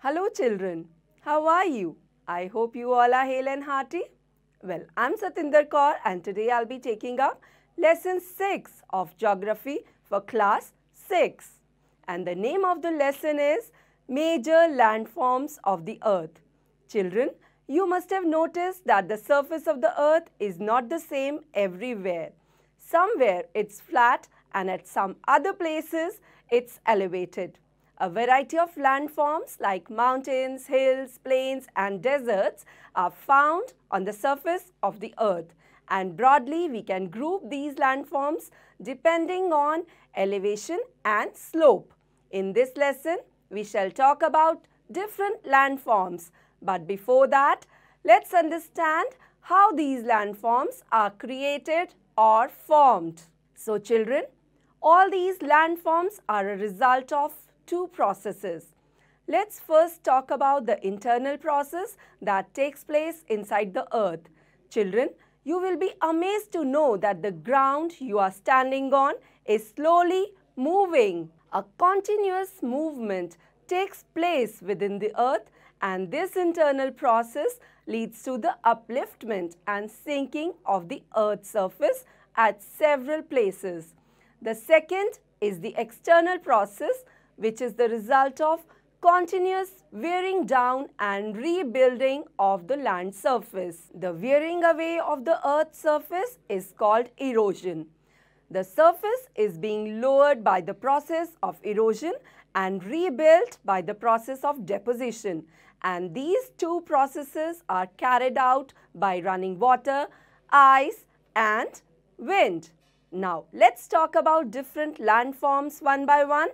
Hello children, how are you? I hope you all are hale and hearty. Well, I'm Satinder Kaur and today I'll be taking up lesson 6 of geography for class 6. And the name of the lesson is Major Landforms of the Earth. Children, you must have noticed that the surface of the earth is not the same everywhere. Somewhere it's flat and at some other places it's elevated. A variety of landforms like mountains, hills, plains and deserts are found on the surface of the earth. And broadly, we can group these landforms depending on elevation and slope. In this lesson, we shall talk about different landforms. But before that, let's understand how these landforms are created or formed. So children, all these landforms are a result of two processes. Let's first talk about the internal process that takes place inside the earth. Children, you will be amazed to know that the ground you are standing on is slowly moving. A continuous movement takes place within the earth and this internal process leads to the upliftment and sinking of the earth's surface at several places. The second is the external process which is the result of continuous wearing down and rebuilding of the land surface. The wearing away of the earth's surface is called erosion. The surface is being lowered by the process of erosion and rebuilt by the process of deposition. And these two processes are carried out by running water, ice and wind. Now, let's talk about different landforms one by one.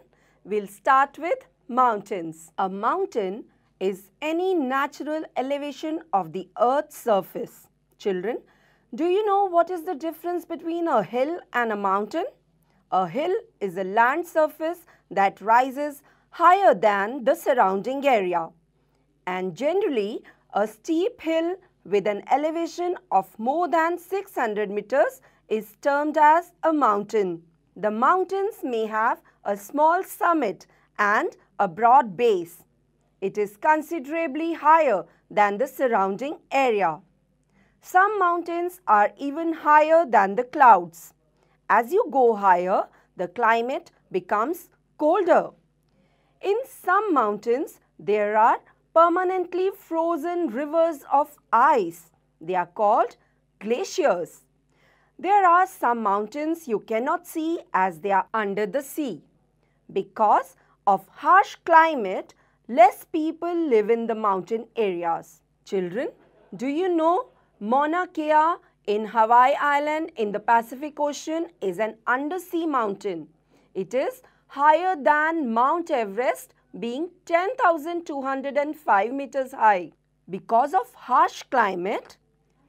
We'll start with mountains. A mountain is any natural elevation of the earth's surface. Children, do you know what is the difference between a hill and a mountain? A hill is a land surface that rises higher than the surrounding area. And generally, a steep hill with an elevation of more than 600 meters is termed as a mountain. The mountains may have a small summit and a broad base. It is considerably higher than the surrounding area. Some mountains are even higher than the clouds. As you go higher, the climate becomes colder. In some mountains, there are permanently frozen rivers of ice. They are called glaciers. There are some mountains you cannot see as they are under the sea. Because of harsh climate, less people live in the mountain areas. Children, do you know Mauna Kea in Hawaii Island in the Pacific Ocean is an undersea mountain. It is higher than Mount Everest being 10,205 meters high. Because of harsh climate,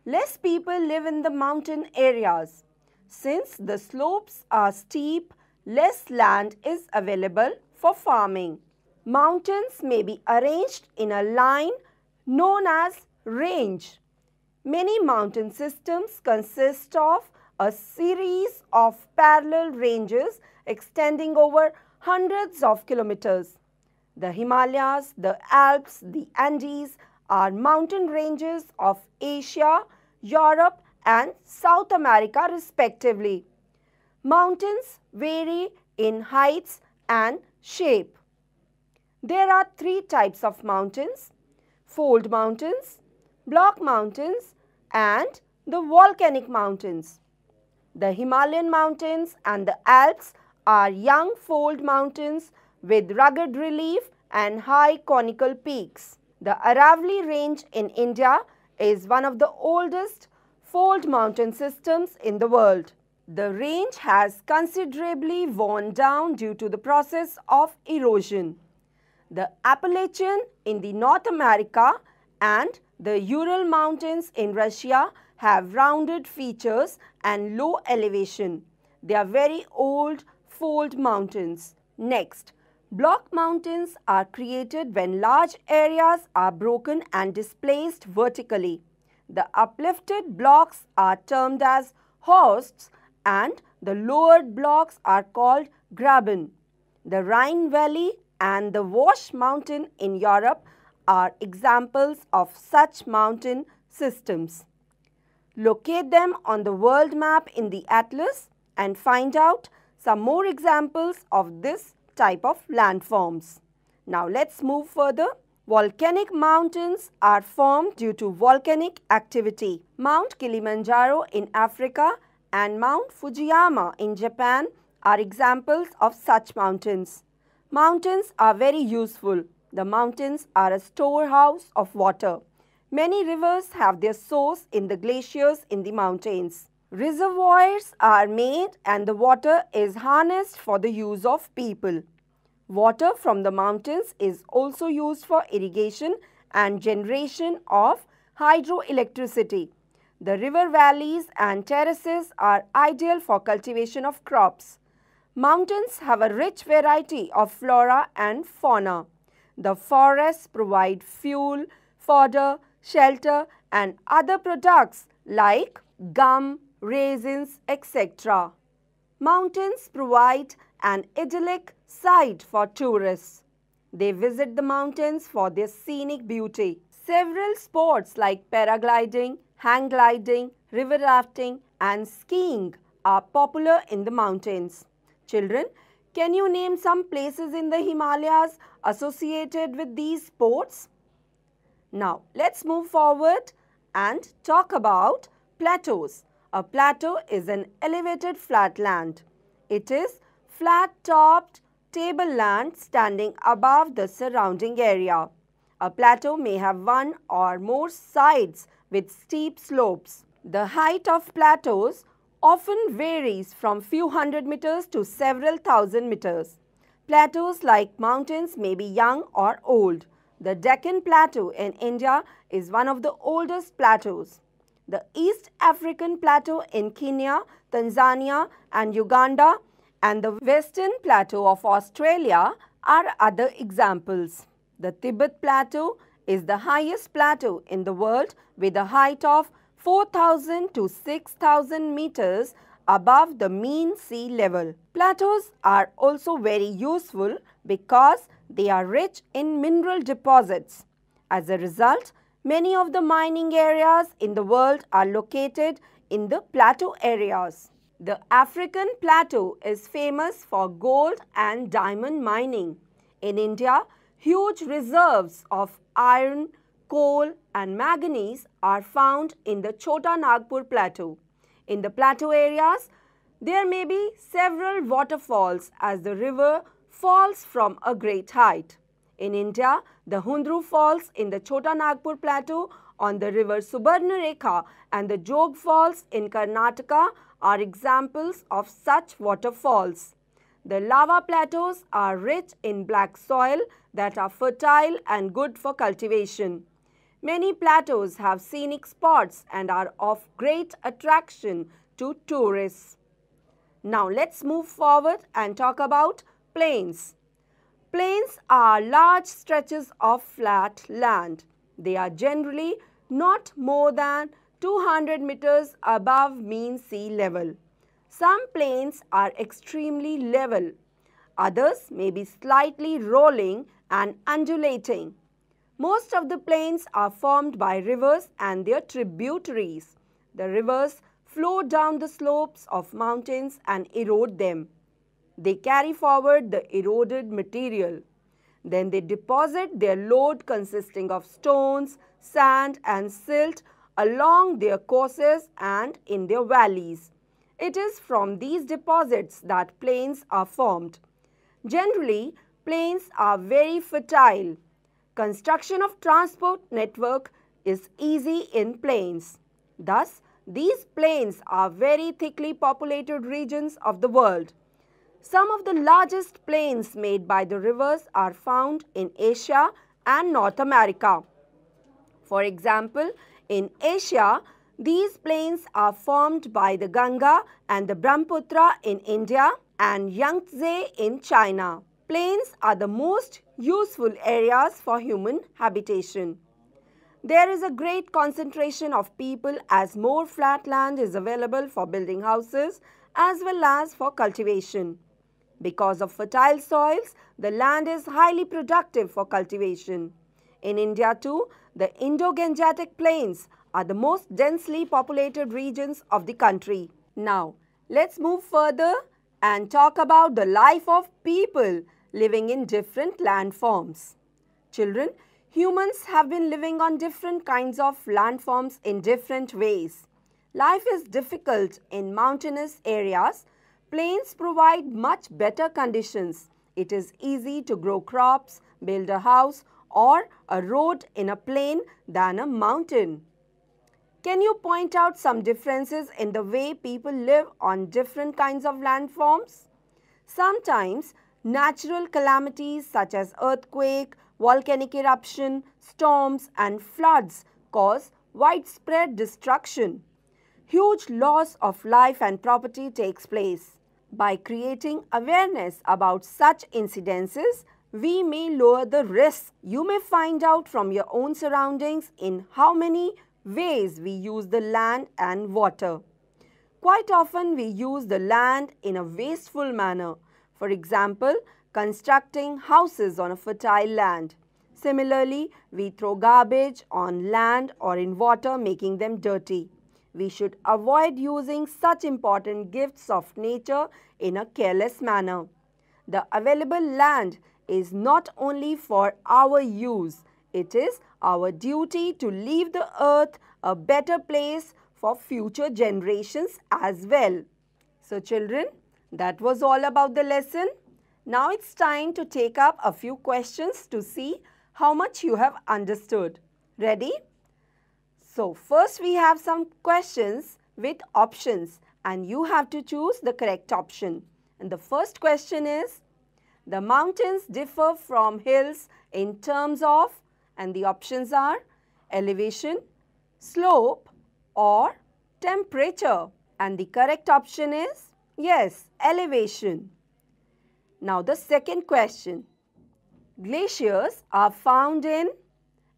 less people live in the mountain areas. Since the slopes are steep less land is available for farming. Mountains may be arranged in a line known as range. Many mountain systems consist of a series of parallel ranges extending over hundreds of kilometers. The Himalayas, the Alps, the Andes are mountain ranges of Asia, Europe and South America respectively. Mountains vary in heights and shape. There are three types of mountains, fold mountains, block mountains and the volcanic mountains. The Himalayan mountains and the Alps are young fold mountains with rugged relief and high conical peaks. The Aravalli range in India is one of the oldest fold mountain systems in the world. The range has considerably worn down due to the process of erosion. The Appalachian in the North America and the Ural Mountains in Russia have rounded features and low elevation. They are very old fold mountains. Next, block mountains are created when large areas are broken and displaced vertically. The uplifted blocks are termed as hosts and the lowered blocks are called Graben. The Rhine Valley and the Wash Mountain in Europe are examples of such mountain systems. Locate them on the world map in the atlas and find out some more examples of this type of landforms. Now let's move further. Volcanic mountains are formed due to volcanic activity. Mount Kilimanjaro in Africa and Mount Fujiyama in Japan are examples of such mountains. Mountains are very useful. The mountains are a storehouse of water. Many rivers have their source in the glaciers in the mountains. Reservoirs are made and the water is harnessed for the use of people. Water from the mountains is also used for irrigation and generation of hydroelectricity. The river valleys and terraces are ideal for cultivation of crops. Mountains have a rich variety of flora and fauna. The forests provide fuel, fodder, shelter and other products like gum, raisins, etc. Mountains provide an idyllic site for tourists. They visit the mountains for their scenic beauty. Several sports like paragliding, hang gliding, river rafting and skiing are popular in the mountains. Children, can you name some places in the Himalayas associated with these sports? Now, let's move forward and talk about plateaus. A plateau is an elevated flat land. It is flat-topped tableland standing above the surrounding area. A plateau may have one or more sides with steep slopes. The height of plateaus often varies from few hundred meters to several thousand meters. Plateaus like mountains may be young or old. The Deccan Plateau in India is one of the oldest plateaus. The East African Plateau in Kenya, Tanzania and Uganda and the Western Plateau of Australia are other examples. The Tibet Plateau is the highest plateau in the world with a height of 4,000 to 6,000 meters above the mean sea level. Plateaus are also very useful because they are rich in mineral deposits. As a result, many of the mining areas in the world are located in the plateau areas. The African plateau is famous for gold and diamond mining. In India, Huge reserves of iron, coal and manganese are found in the Chota Nagpur plateau. In the plateau areas, there may be several waterfalls as the river falls from a great height. In India, the Hundru Falls in the Chota Nagpur plateau on the river Subarnarekha and the Jog Falls in Karnataka are examples of such waterfalls. The lava plateaus are rich in black soil that are fertile and good for cultivation. Many plateaus have scenic spots and are of great attraction to tourists. Now let's move forward and talk about plains. Plains are large stretches of flat land. They are generally not more than 200 meters above mean sea level. Some plains are extremely level. Others may be slightly rolling and undulating. Most of the plains are formed by rivers and their tributaries. The rivers flow down the slopes of mountains and erode them. They carry forward the eroded material. Then they deposit their load consisting of stones, sand and silt along their courses and in their valleys. It is from these deposits that plains are formed. Generally, plains are very fertile. Construction of transport network is easy in plains. Thus, these plains are very thickly populated regions of the world. Some of the largest plains made by the rivers are found in Asia and North America. For example, in Asia, these plains are formed by the Ganga and the Brahmaputra in India and Yangtze in China. Plains are the most useful areas for human habitation. There is a great concentration of people as more flat land is available for building houses as well as for cultivation. Because of fertile soils, the land is highly productive for cultivation. In India too, the Indo-Gangetic plains are the most densely populated regions of the country. Now, let's move further and talk about the life of people living in different landforms. Children, humans have been living on different kinds of landforms in different ways. Life is difficult in mountainous areas. Plains provide much better conditions. It is easy to grow crops, build a house or a road in a plain than a mountain. Can you point out some differences in the way people live on different kinds of landforms? Sometimes natural calamities such as earthquake, volcanic eruption, storms and floods cause widespread destruction. Huge loss of life and property takes place. By creating awareness about such incidences, we may lower the risk. You may find out from your own surroundings in how many ways we use the land and water. Quite often we use the land in a wasteful manner. For example, constructing houses on a fertile land. Similarly, we throw garbage on land or in water making them dirty. We should avoid using such important gifts of nature in a careless manner. The available land is not only for our use it is our duty to leave the earth a better place for future generations as well. So children, that was all about the lesson. Now it's time to take up a few questions to see how much you have understood. Ready? So first we have some questions with options and you have to choose the correct option. And the first question is, the mountains differ from hills in terms of and the options are elevation, slope or temperature and the correct option is yes, elevation. Now the second question, glaciers are found in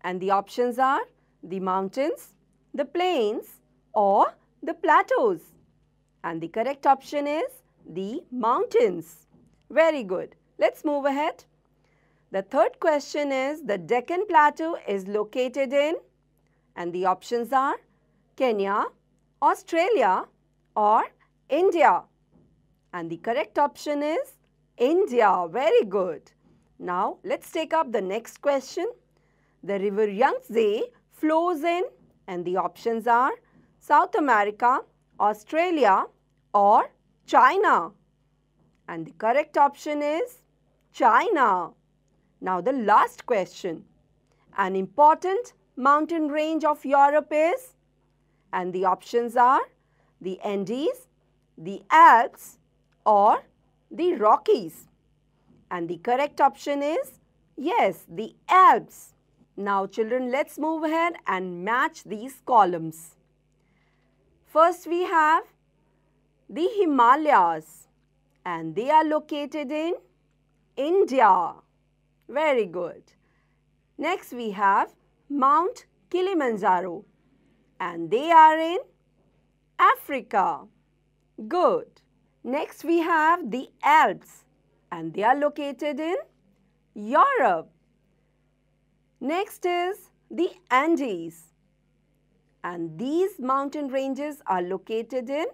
and the options are the mountains, the plains or the plateaus and the correct option is the mountains. Very good. Let's move ahead. The third question is the Deccan Plateau is located in and the options are Kenya, Australia or India. And the correct option is India. Very good. Now, let's take up the next question. The river Yangtze flows in and the options are South America, Australia or China. And the correct option is China. Now the last question. An important mountain range of Europe is? And the options are the Andes, the Alps or the Rockies. And the correct option is yes, the Alps. Now children, let's move ahead and match these columns. First we have the Himalayas and they are located in India. Very good. Next we have Mount Kilimanjaro and they are in Africa. Good. Next we have the Alps and they are located in Europe. Next is the Andes and these mountain ranges are located in,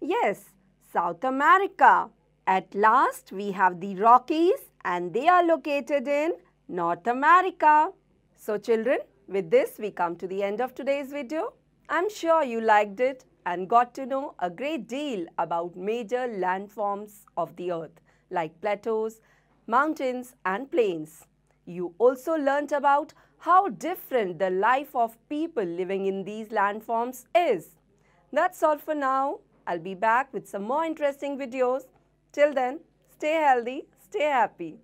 yes, South America. At last we have the Rockies and they are located in North America. So children, with this we come to the end of today's video. I'm sure you liked it and got to know a great deal about major landforms of the earth like plateaus, mountains and plains. You also learnt about how different the life of people living in these landforms is. That's all for now. I'll be back with some more interesting videos. Till then, stay healthy, Stay happy.